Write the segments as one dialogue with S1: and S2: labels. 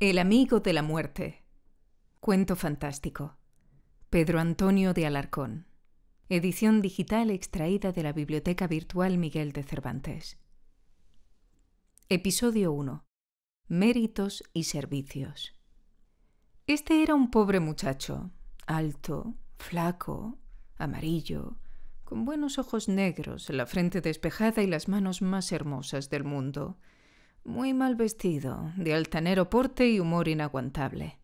S1: El amigo de la muerte. Cuento fantástico. Pedro Antonio de Alarcón. Edición digital extraída de la Biblioteca Virtual Miguel de Cervantes. Episodio 1. Méritos y servicios. Este era un pobre muchacho, alto, flaco, amarillo, con buenos ojos negros, la frente despejada y las manos más hermosas del mundo muy mal vestido, de altanero porte y humor inaguantable.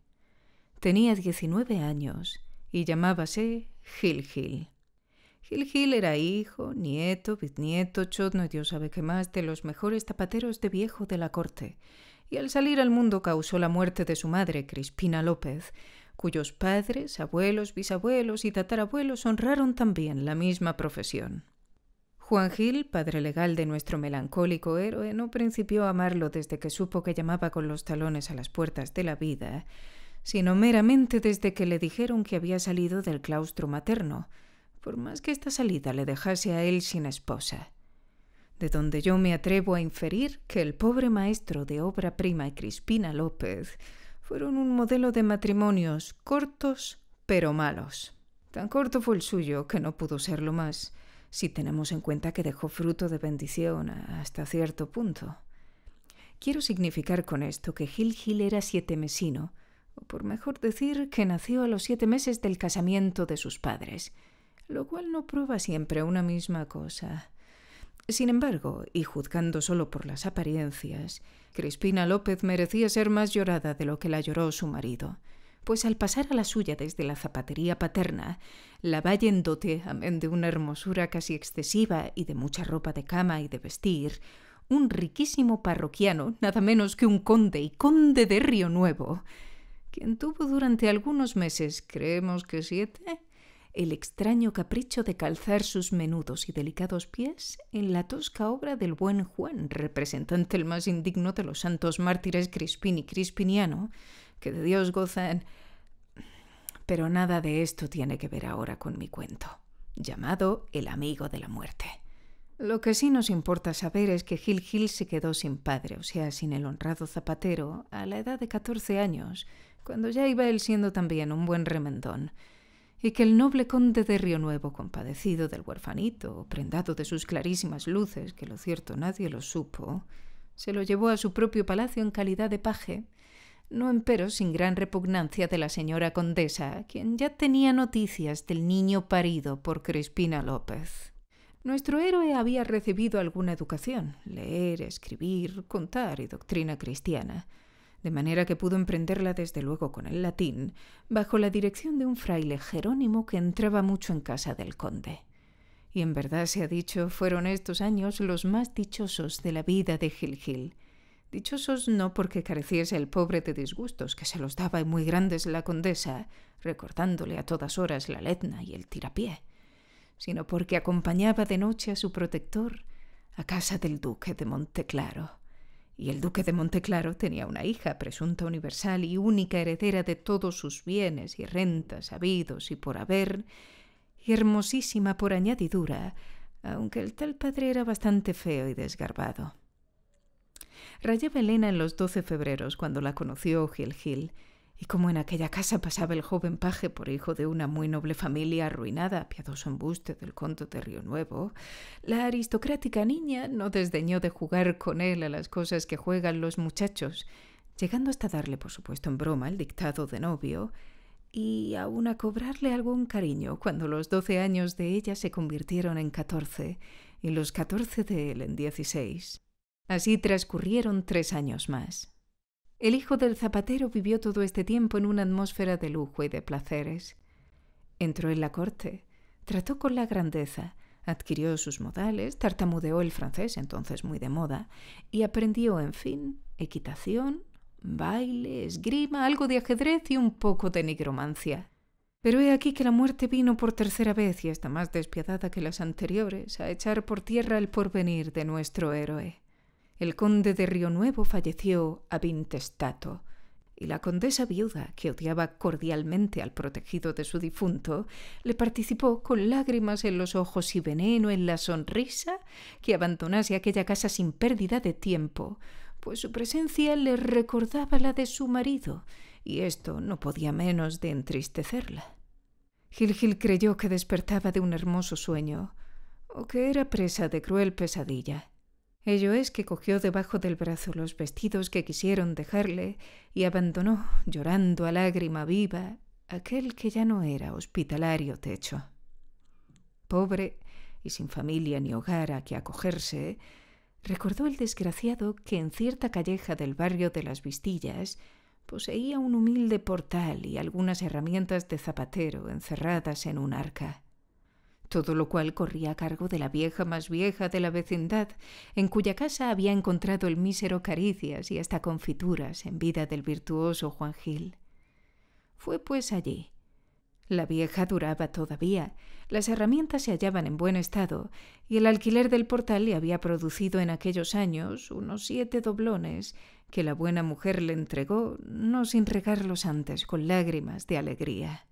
S1: Tenía 19 años y llamábase Gil Gil. Gil Gil era hijo, nieto, bisnieto, chotno y Dios sabe qué más de los mejores tapateros de viejo de la corte, y al salir al mundo causó la muerte de su madre, Crispina López, cuyos padres, abuelos, bisabuelos y tatarabuelos honraron también la misma profesión. Juan Gil, padre legal de nuestro melancólico héroe, no principió a amarlo desde que supo que llamaba con los talones a las puertas de la vida, sino meramente desde que le dijeron que había salido del claustro materno, por más que esta salida le dejase a él sin esposa. De donde yo me atrevo a inferir que el pobre maestro de obra prima y Crispina López fueron un modelo de matrimonios cortos pero malos. Tan corto fue el suyo que no pudo serlo más si tenemos en cuenta que dejó fruto de bendición hasta cierto punto. Quiero significar con esto que Gil Gil era siete mesino, o por mejor decir, que nació a los siete meses del casamiento de sus padres, lo cual no prueba siempre una misma cosa. Sin embargo, y juzgando solo por las apariencias, Crispina López merecía ser más llorada de lo que la lloró su marido pues al pasar a la suya desde la zapatería paterna, la valle dote, amén de una hermosura casi excesiva y de mucha ropa de cama y de vestir, un riquísimo parroquiano, nada menos que un conde y conde de Río Nuevo, quien tuvo durante algunos meses, creemos que siete, el extraño capricho de calzar sus menudos y delicados pies en la tosca obra del buen Juan, representante el más indigno de los santos mártires Crispín y Crispiniano, que de Dios gozan. Pero nada de esto tiene que ver ahora con mi cuento, llamado El amigo de la muerte. Lo que sí nos importa saber es que Gil Gil se quedó sin padre, o sea, sin el honrado zapatero, a la edad de 14 años, cuando ya iba él siendo también un buen remendón, y que el noble conde de Río Nuevo, compadecido del huerfanito, prendado de sus clarísimas luces, que lo cierto nadie lo supo, se lo llevó a su propio palacio en calidad de paje no empero sin gran repugnancia de la señora condesa, quien ya tenía noticias del niño parido por Crispina López. Nuestro héroe había recibido alguna educación, leer, escribir, contar y doctrina cristiana, de manera que pudo emprenderla desde luego con el latín, bajo la dirección de un fraile Jerónimo que entraba mucho en casa del conde. Y en verdad se ha dicho, fueron estos años los más dichosos de la vida de Gilgil. Gil Dichosos no porque careciese el pobre de disgustos que se los daba muy grandes la condesa, recordándole a todas horas la letna y el tirapié, sino porque acompañaba de noche a su protector a casa del duque de Monteclaro. Y el duque de Monteclaro tenía una hija, presunta universal y única heredera de todos sus bienes y rentas habidos y por haber, y hermosísima por añadidura, aunque el tal padre era bastante feo y desgarbado. Rayaba Elena en los doce febreros cuando la conoció Gil Gil, y como en aquella casa pasaba el joven paje por hijo de una muy noble familia arruinada, piadoso embuste del conto de Río Nuevo, la aristocrática niña no desdeñó de jugar con él a las cosas que juegan los muchachos, llegando hasta darle, por supuesto, en broma el dictado de novio, y aun a cobrarle algún cariño cuando los doce años de ella se convirtieron en catorce y los catorce de él en dieciséis. Así transcurrieron tres años más. El hijo del zapatero vivió todo este tiempo en una atmósfera de lujo y de placeres. Entró en la corte, trató con la grandeza, adquirió sus modales, tartamudeó el francés, entonces muy de moda, y aprendió, en fin, equitación, baile, esgrima, algo de ajedrez y un poco de nigromancia. Pero he aquí que la muerte vino por tercera vez y está más despiadada que las anteriores a echar por tierra el porvenir de nuestro héroe. El conde de Río Nuevo falleció a Vintestato, y la condesa viuda, que odiaba cordialmente al protegido de su difunto, le participó con lágrimas en los ojos y veneno en la sonrisa que abandonase aquella casa sin pérdida de tiempo, pues su presencia le recordaba la de su marido, y esto no podía menos de entristecerla. Gilgil creyó que despertaba de un hermoso sueño, o que era presa de cruel pesadilla Ello es que cogió debajo del brazo los vestidos que quisieron dejarle y abandonó, llorando a lágrima viva, aquel que ya no era hospitalario techo. Pobre y sin familia ni hogar a que acogerse, recordó el desgraciado que en cierta calleja del barrio de las Vistillas poseía un humilde portal y algunas herramientas de zapatero encerradas en un arca todo lo cual corría a cargo de la vieja más vieja de la vecindad, en cuya casa había encontrado el mísero caricias y hasta confituras en vida del virtuoso Juan Gil. Fue pues allí. La vieja duraba todavía, las herramientas se hallaban en buen estado, y el alquiler del portal le había producido en aquellos años unos siete doblones que la buena mujer le entregó, no sin regarlos antes con lágrimas de alegría.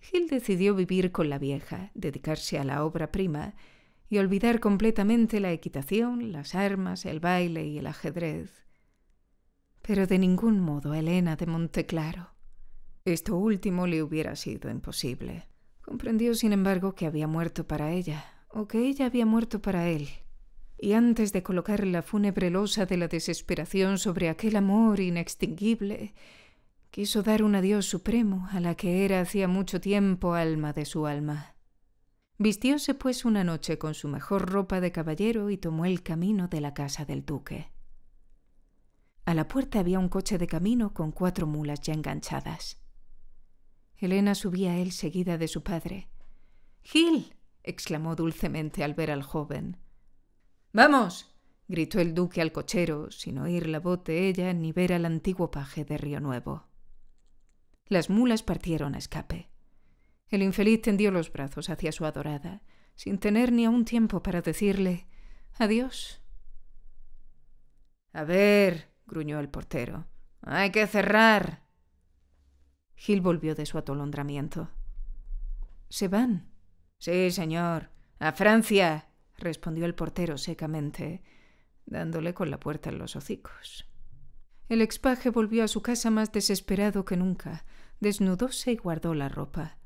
S1: Gil decidió vivir con la vieja, dedicarse a la obra prima y olvidar completamente la equitación, las armas, el baile y el ajedrez. Pero de ningún modo Elena de Monteclaro. Esto último le hubiera sido imposible. Comprendió, sin embargo, que había muerto para ella, o que ella había muerto para él. Y antes de colocar la fúnebre losa de la desesperación sobre aquel amor inextinguible, quiso dar un adiós supremo a la que era hacía mucho tiempo alma de su alma. Vistióse pues una noche con su mejor ropa de caballero y tomó el camino de la casa del duque. A la puerta había un coche de camino con cuatro mulas ya enganchadas. Elena subía a él seguida de su padre. Gil. exclamó dulcemente al ver al joven. Vamos. gritó el duque al cochero, sin oír la voz de ella ni ver al antiguo paje de Río Nuevo. Las mulas partieron a escape. El infeliz tendió los brazos hacia su adorada, sin tener ni aún tiempo para decirle adiós. A ver, gruñó el portero. Hay que cerrar. Gil volvió de su atolondramiento. ¿Se van? Sí, señor. A Francia, respondió el portero secamente, dándole con la puerta en los hocicos. El expaje volvió a su casa más desesperado que nunca. Desnudóse y guardó la ropa.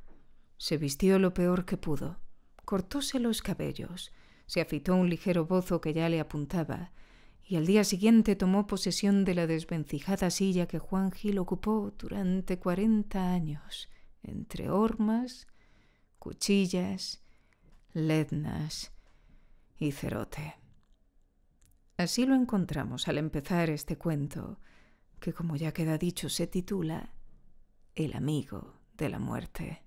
S1: Se vistió lo peor que pudo. Cortóse los cabellos. Se afitó un ligero bozo que ya le apuntaba. Y al día siguiente tomó posesión de la desvencijada silla que Juan Gil ocupó durante cuarenta años, entre hormas, cuchillas, lednas y cerote. Así lo encontramos al empezar este cuento, que como ya queda dicho se titula El amigo de la muerte.